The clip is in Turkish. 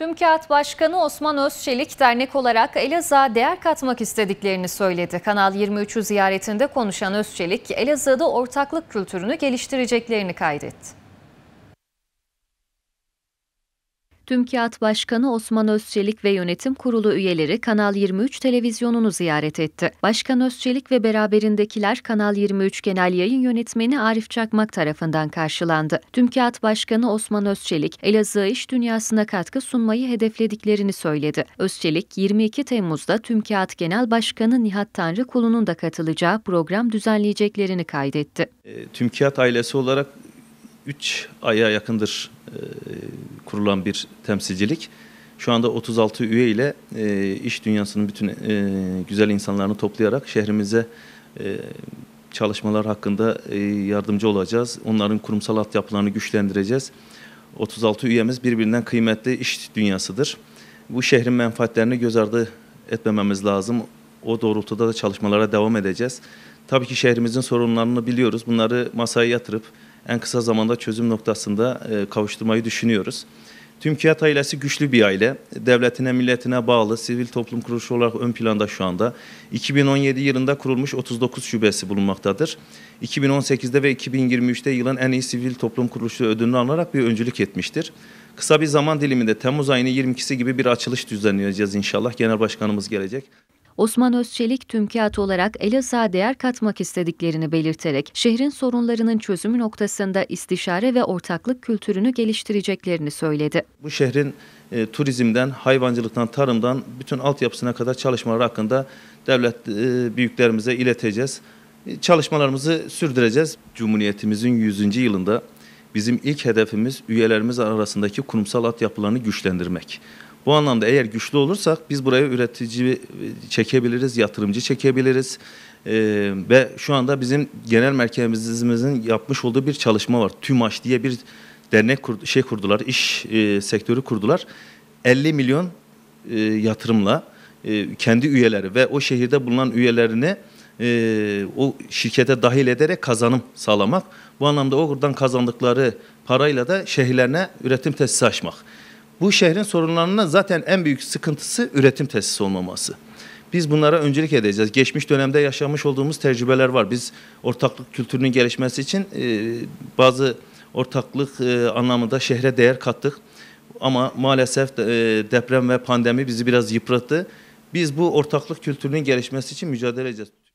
TÜMKAT Başkanı Osman Özçelik dernek olarak Elazığ'a değer katmak istediklerini söyledi. Kanal 23'ü ziyaretinde konuşan Özçelik, Elazığ'da ortaklık kültürünü geliştireceklerini kaydetti. TÜMKİAD Başkanı Osman Özçelik ve yönetim kurulu üyeleri Kanal 23 televizyonunu ziyaret etti. Başkan Özçelik ve beraberindekiler Kanal 23 Genel Yayın Yönetmeni Arif Çakmak tarafından karşılandı. TÜMKİAD Başkanı Osman Özçelik, Elazığ iş dünyasına katkı sunmayı hedeflediklerini söyledi. Özçelik, 22 Temmuz'da TÜMKİAD Genel Başkanı Nihat Tanrı da katılacağı program düzenleyeceklerini kaydetti. E, ee, ailesi olarak 3 aya yakındır e, kurulan bir temsilcilik. Şu anda 36 üye ile e, iş dünyasının bütün e, güzel insanlarını toplayarak şehrimize e, çalışmalar hakkında e, yardımcı olacağız. Onların kurumsal altyapılarını güçlendireceğiz. 36 üyemiz birbirinden kıymetli iş dünyasıdır. Bu şehrin menfaatlerini göz ardı etmememiz lazım. O doğrultuda da çalışmalara devam edeceğiz. Tabii ki şehrimizin sorunlarını biliyoruz. Bunları masaya yatırıp en kısa zamanda çözüm noktasında e, kavuşturmayı düşünüyoruz. TÜMKİAT ailesi güçlü bir aile. Devletine, milletine bağlı, sivil toplum kuruluşu olarak ön planda şu anda. 2017 yılında kurulmuş 39 şubesi bulunmaktadır. 2018'de ve 2023'te yılın en iyi sivil toplum kuruluşu ödülünü alarak bir öncülük etmiştir. Kısa bir zaman diliminde Temmuz ayının 22'si gibi bir açılış düzenleyeceğiz inşallah. Genel Başkanımız gelecek. Osman Özçelik tümkat olarak Elazığ'a değer katmak istediklerini belirterek şehrin sorunlarının çözümü noktasında istişare ve ortaklık kültürünü geliştireceklerini söyledi. Bu şehrin e, turizmden, hayvancılıktan, tarımdan bütün altyapısına kadar çalışmalar hakkında devlet e, büyüklerimize ileteceğiz. E, çalışmalarımızı sürdüreceğiz. Cumhuriyetimizin 100. yılında Bizim ilk hedefimiz üyelerimiz arasındaki kurumsal alt yapılarını güçlendirmek. Bu anlamda eğer güçlü olursak biz buraya üretici çekebiliriz, yatırımcı çekebiliriz. Ee, ve şu anda bizim genel merkezimizin yapmış olduğu bir çalışma var. TÜMAŞ diye bir dernek kur, şey kurdular, iş e, sektörü kurdular. 50 milyon e, yatırımla e, kendi üyeleri ve o şehirde bulunan üyelerini e, o şirkete dahil ederek kazanım sağlamak. Bu anlamda oradan kazandıkları parayla da şehirlerine üretim tesisi açmak. Bu şehrin sorunlarına zaten en büyük sıkıntısı üretim tesisi olmaması. Biz bunlara öncelik edeceğiz. Geçmiş dönemde yaşamış olduğumuz tecrübeler var. Biz ortaklık kültürünün gelişmesi için e, bazı ortaklık e, anlamında şehre değer kattık. Ama maalesef e, deprem ve pandemi bizi biraz yıprattı. Biz bu ortaklık kültürünün gelişmesi için mücadele edeceğiz.